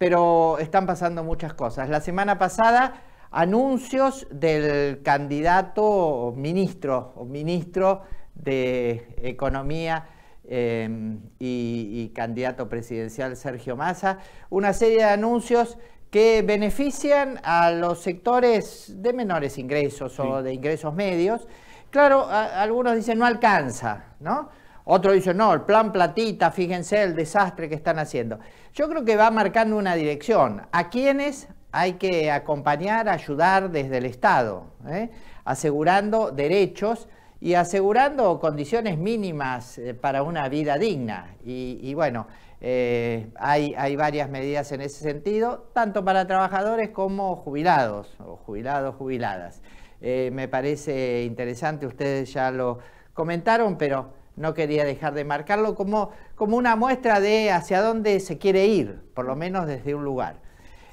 pero están pasando muchas cosas. La semana pasada, anuncios del candidato ministro, o ministro de Economía em, y, candidato presidencial Sergio Massa, una serie de anuncios que benefician a los sectores de menores ingresos o de ingresos medios. Claro, algunos dicen no alcanza, ¿no? Otro dice, no, el plan platita, fíjense el desastre que están haciendo. Yo creo que va marcando una dirección. ¿A quienes hay que acompañar, ayudar desde el Estado? Eh? Asegurando derechos y asegurando condiciones mínimas eh, para una vida digna. Y, bueno, eh, hay, hay, varias medidas en ese sentido, tanto para trabajadores como jubilados o jubilados, jubiladas. me parece interesante, ustedes ya lo comentaron, pero no quería dejar de marcarlo como, como una muestra de hacia dónde se quiere ir, por lo menos desde un lugar.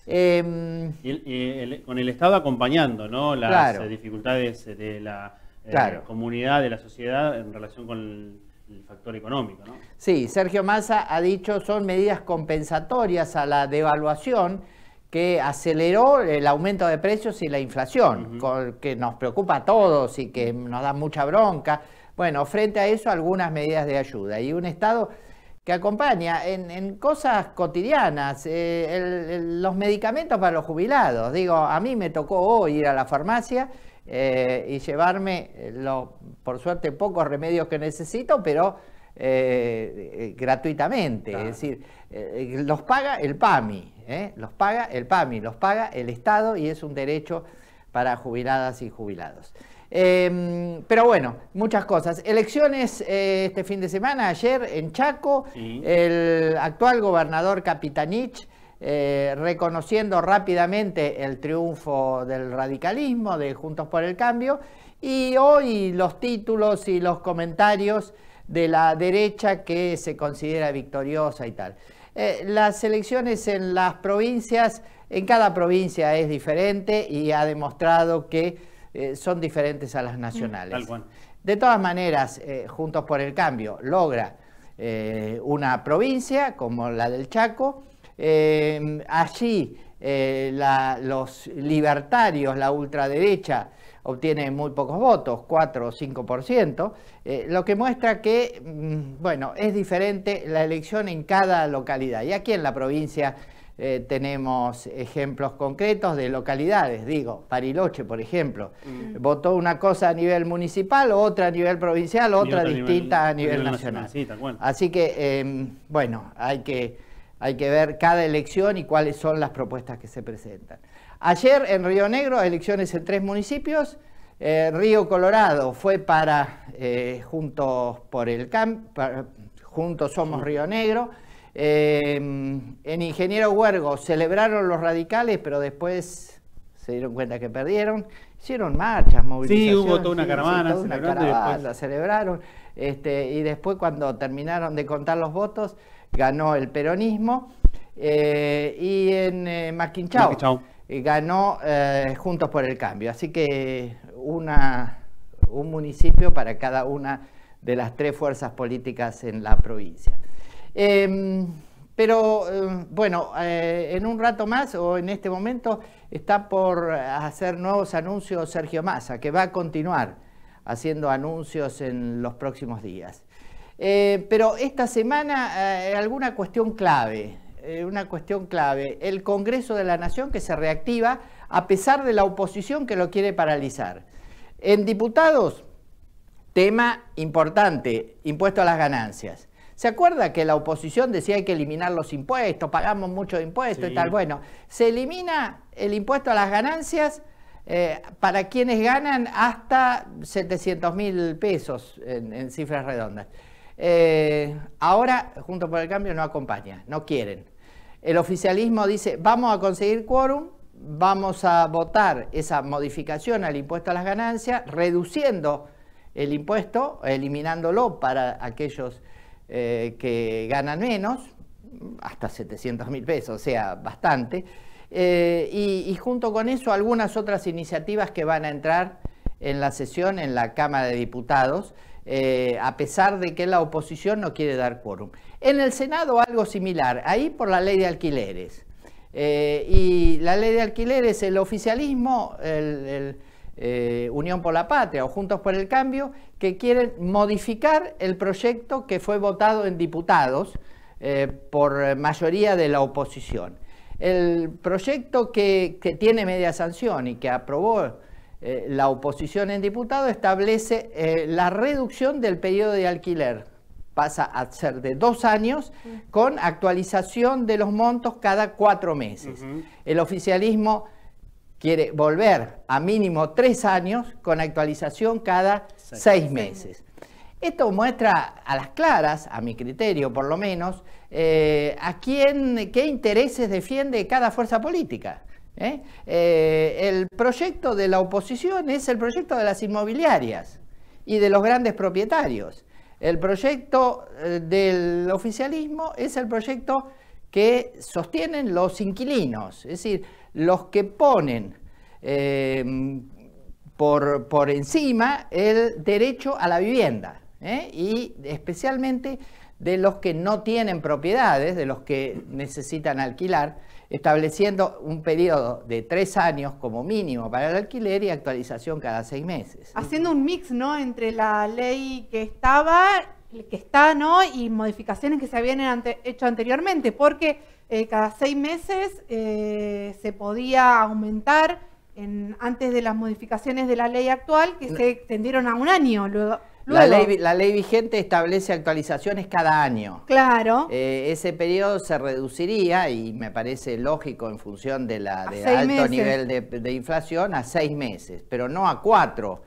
Em, y con el Estado acompañando las eh, dificultades eh, de la eh, comunidad, de la sociedad en relación con el, factor económico. Sí, Sergio Massa ha dicho son medidas compensatorias a la devaluación que aceleró el aumento de precios y la inflación, que nos preocupa a todos y que nos da mucha bronca. Bueno, frente a eso, algunas medidas de ayuda y un Estado que acompaña en, cosas cotidianas, eh, los medicamentos para los jubilados. Digo, a mí me tocó hoy ir a la farmacia eh, y llevarme, eh, los, por suerte, pocos remedios que necesito, pero gratuitamente. Es decir, los paga el PAMI, los paga el PAMI, los paga el Estado y es un derecho para jubiladas y jubilados. Em, pero bueno, muchas cosas. Elecciones eh, este fin de semana, ayer en Chaco, el actual gobernador Capitanich eh, reconociendo rápidamente el triunfo del radicalismo, de Juntos por el Cambio, y hoy los títulos y los comentarios de la derecha que se considera victoriosa y tal. Eh, las elecciones en las provincias, en cada provincia es diferente y ha demostrado que eh, son diferentes a las mm, nacionales. De todas maneras, eh, Juntos por el Cambio logra eh, una provincia como la del Chaco. allí los libertarios, la ultraderecha, obtienen muy pocos votos, 4 o 5%, lo que muestra que, mm, bueno, es diferente la elección en cada localidad. Y aquí en la provincia eh, tenemos ejemplos concretos de localidades, digo, Pariloche, por ejemplo, mm. votó una cosa a nivel municipal, otra a nivel provincial, otra distinta a nivel, nacional. Así que, em, bueno, hay que, ver cada elección y cuáles son las propuestas que se presentan. Ayer en Río Negro, elecciones en tres municipios, eh, Río Colorado fue para eh, Juntos por el camp Juntos Somos Río Negro, eh, en Ingeniero Huergo celebraron los radicales, pero después se dieron cuenta que perdieron. Hicieron marchas, movilizaciones. Sí, hubo toda una caravana. celebraron. Este, y después cuando terminaron de contar los votos, ganó el peronismo. Eh, y en eh, eh ganó Juntos por el Cambio. Así que una, un municipio para cada una de las tres fuerzas políticas en la provincia. Em, pero em, bueno, eh, en un rato más o en este momento está por hacer nuevos anuncios Sergio Massa, que va a continuar haciendo anuncios en los próximos días. Eh, pero esta semana eh, alguna cuestión clave, una cuestión clave, el Congreso de la Nación que se reactiva a pesar de la oposición que lo quiere paralizar. En diputados, tema importante, impuesto a las ganancias. ¿Se acuerda que la oposición decía hay que eliminar los impuestos, pagamos muchos impuestos y tal? Bueno, se elimina el impuesto a las ganancias eh, para quienes ganan hasta 700 mil pesos en, cifras redondas. Eh, ahora, junto por el cambio, no acompaña, no quieren. El oficialismo dice, vamos a conseguir quórum, vamos a votar esa modificación al impuesto a las ganancias, reduciendo el impuesto, eliminándolo para aquellos eh, que ganan menos, hasta 700 mil pesos, o sea, bastante. Eh, y, junto con eso algunas otras iniciativas que van a entrar en la sesión en la Cámara de Diputados, eh, a pesar de que la oposición no quiere dar quórum. En el Senado algo similar, ahí por la ley de alquileres. y la ley de alquileres, el oficialismo, el, eh, Unión por la Patria o Juntos por el Cambio, que quieren modificar el proyecto que fue votado en diputados eh, por mayoría de la oposición. El proyecto que, tiene media sanción y que aprobó eh, la oposición en diputados establece la reducción del periodo de alquiler pasa a ser de dos años, con actualización de los montos cada cuatro meses. El oficialismo quiere volver a mínimo tres años con actualización cada seis, meses. Esto muestra a las claras, a mi criterio por lo menos, eh, a quién, qué intereses defiende cada fuerza política. ¿eh? Eh, el proyecto de la oposición es el proyecto de las inmobiliarias y de los grandes propietarios. El proyecto del oficialismo es el proyecto que sostienen los inquilinos. Es decir, los que ponen em, por, por, encima el derecho a la vivienda ¿eh? y especialmente de los que no tienen propiedades, de los que necesitan alquilar, estableciendo un periodo de tres años como mínimo para el alquiler y actualización cada seis meses. Haciendo un mix, ¿no? Entre la ley que estaba, que está, ¿no? Y modificaciones que se habían hecho anteriormente, porque eh, cada seis meses eh, podía aumentar en, antes de las modificaciones de la ley actual, que se extendieron a un año. Luego, la ley, vigente establece actualizaciones cada año. Claro. Eh, ese periodo se reduciría, y me parece lógico en función del alto nivel de, inflación, a seis meses, pero no a cuatro,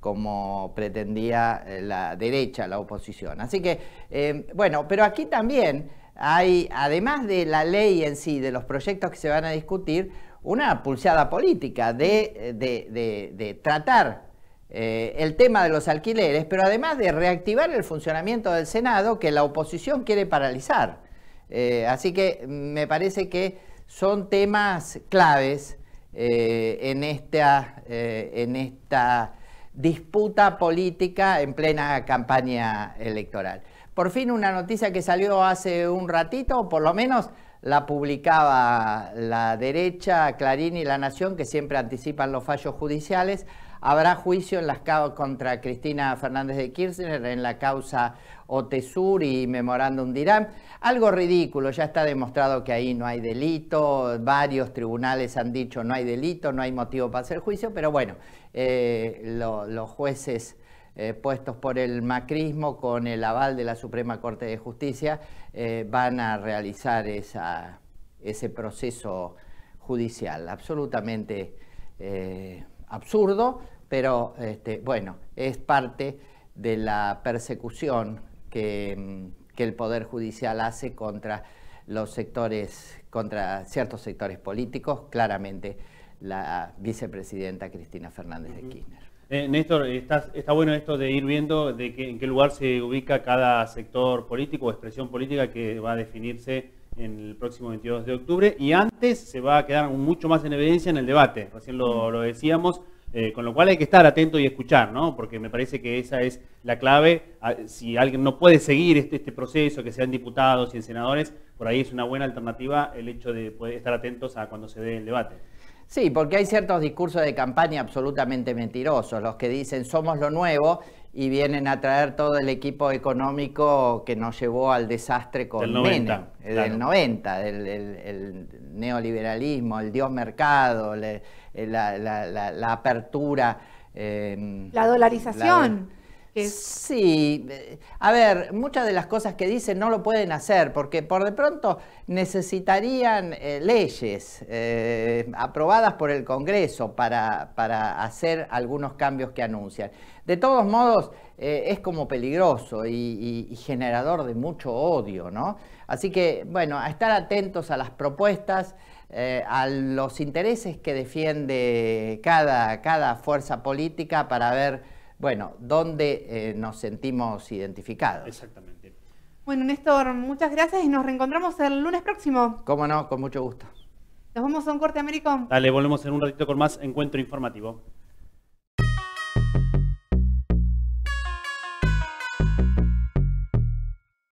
como pretendía eh, la derecha, la oposición. Así que, eh, bueno, pero aquí también hay, además de la ley en sí, de los proyectos que se van a discutir, una pulseada política de, tratar eh, el tema de los alquileres, pero además de reactivar el funcionamiento del Senado que la oposición quiere paralizar. Eh, así que me parece que son temas claves eh, en esta disputa política en plena campaña electoral. Por fin una noticia que salió hace un ratito, por lo menos la publicaba la derecha, Clarín y La Nación, que siempre anticipan los fallos judiciales. Habrá juicio en las contra Cristina Fernández de Kirchner en la causa Otesur y Memorándum de Irán. Algo ridículo, ya está demostrado que ahí no hay delito, varios tribunales han dicho no hay delito, no hay motivo para hacer juicio, pero bueno, eh, los jueces eh, puestos por el macrismo con el aval de la Suprema Corte de Justicia, eh, van a realizar ese proceso judicial. Absolutamente eh, absurdo, pero este, bueno, es parte de la persecución que, que el Poder Judicial hace contra los sectores, contra ciertos sectores políticos, claramente la vicepresidenta Cristina Fernández de Kirchner. Eh, Néstor, está, bueno esto de ir viendo de en qué lugar se ubica cada sector político o expresión política que va a definirse en el próximo 22 de octubre y antes se va a quedar mucho más en evidencia en el debate, recién lo, decíamos, eh, con lo cual hay que estar atento y escuchar, ¿no? porque me parece que esa es la clave, ah, si alguien no puede seguir este, este proceso, que sean diputados y senadores, por ahí es una buena alternativa el hecho de estar atentos a cuando se dé el debate. Sí, porque hay ciertos discursos de campaña absolutamente mentirosos, los que dicen somos lo nuevo y vienen a traer todo el equipo económico que nos llevó al desastre con el 90, 90, el, neoliberalismo, el dios mercado, eh, la, apertura. Eh, la dolarización. Sí, a ver, muchas de las cosas que dicen no lo pueden hacer porque por de pronto necesitarían eh, leyes eh, aprobadas por el Congreso para, hacer algunos cambios que anuncian. De todos modos, eh, es como peligroso y, generador de mucho odio, ¿no? Así que, bueno, a estar atentos a las propuestas. a los intereses que defiende cada, cada fuerza política para ver bueno, dónde eh, nos sentimos identificados. Exactamente. Bueno, Néstor, muchas gracias y nos reencontramos el lunes próximo. Cómo no, con mucho gusto. Nos vamos a un corte, Américo. Dale, volvemos en un ratito con más encuentro informativo.